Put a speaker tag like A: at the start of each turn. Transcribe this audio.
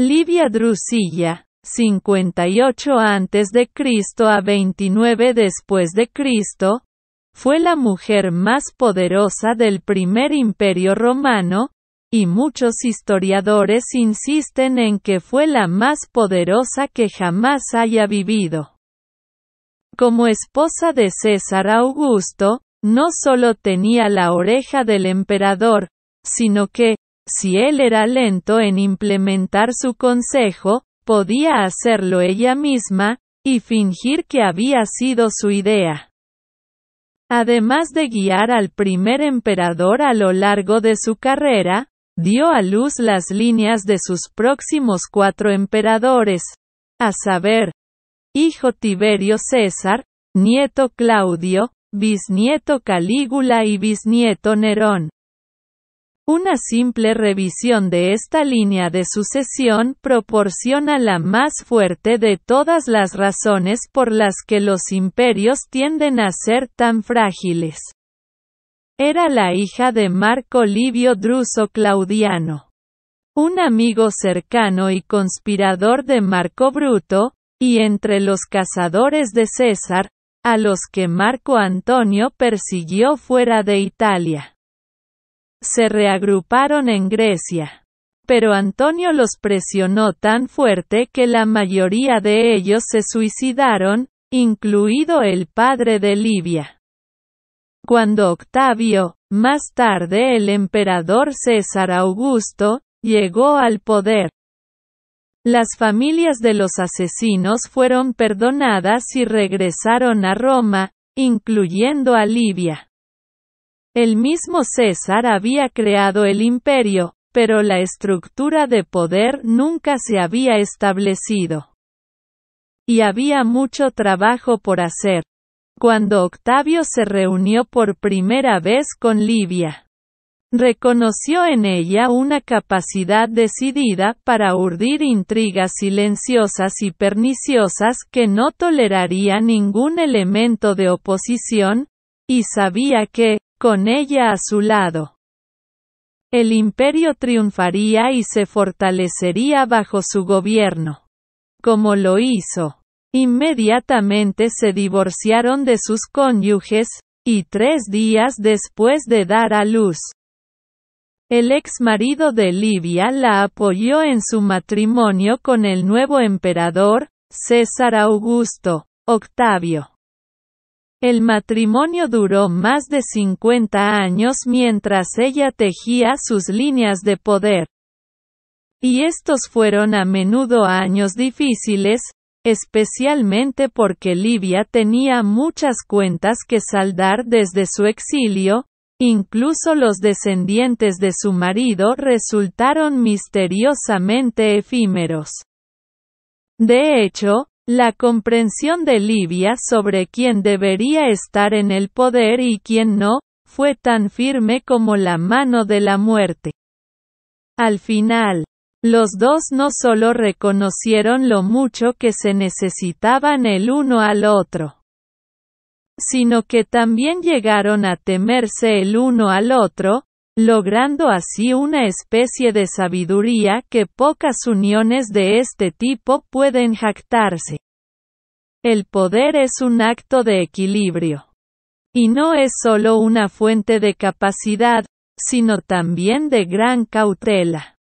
A: Livia Drusilla, 58 a.C. a 29 después de Cristo, fue la mujer más poderosa del primer imperio romano, y muchos historiadores insisten en que fue la más poderosa que jamás haya vivido. Como esposa de César Augusto, no solo tenía la oreja del emperador, sino que, si él era lento en implementar su consejo, podía hacerlo ella misma, y fingir que había sido su idea. Además de guiar al primer emperador a lo largo de su carrera, dio a luz las líneas de sus próximos cuatro emperadores, a saber, hijo Tiberio César, nieto Claudio, bisnieto Calígula y bisnieto Nerón. Una simple revisión de esta línea de sucesión proporciona la más fuerte de todas las razones por las que los imperios tienden a ser tan frágiles. Era la hija de Marco Livio Druso Claudiano, un amigo cercano y conspirador de Marco Bruto, y entre los cazadores de César, a los que Marco Antonio persiguió fuera de Italia se reagruparon en Grecia. Pero Antonio los presionó tan fuerte que la mayoría de ellos se suicidaron, incluido el padre de Libia. Cuando Octavio, más tarde el emperador César Augusto, llegó al poder, las familias de los asesinos fueron perdonadas y regresaron a Roma, incluyendo a Libia. El mismo César había creado el imperio, pero la estructura de poder nunca se había establecido. Y había mucho trabajo por hacer. Cuando Octavio se reunió por primera vez con Libia, reconoció en ella una capacidad decidida para urdir intrigas silenciosas y perniciosas que no toleraría ningún elemento de oposición, y sabía que, con ella a su lado. El imperio triunfaría y se fortalecería bajo su gobierno. Como lo hizo. Inmediatamente se divorciaron de sus cónyuges, y tres días después de dar a luz, el ex marido de Livia la apoyó en su matrimonio con el nuevo emperador, César Augusto, Octavio. El matrimonio duró más de 50 años mientras ella tejía sus líneas de poder. Y estos fueron a menudo años difíciles, especialmente porque Libia tenía muchas cuentas que saldar desde su exilio, incluso los descendientes de su marido resultaron misteriosamente efímeros. De hecho, la comprensión de Libia sobre quién debería estar en el poder y quién no, fue tan firme como la mano de la muerte. Al final, los dos no solo reconocieron lo mucho que se necesitaban el uno al otro, sino que también llegaron a temerse el uno al otro, logrando así una especie de sabiduría que pocas uniones de este tipo pueden jactarse. El poder es un acto de equilibrio. Y no es solo una fuente de capacidad, sino también de gran cautela.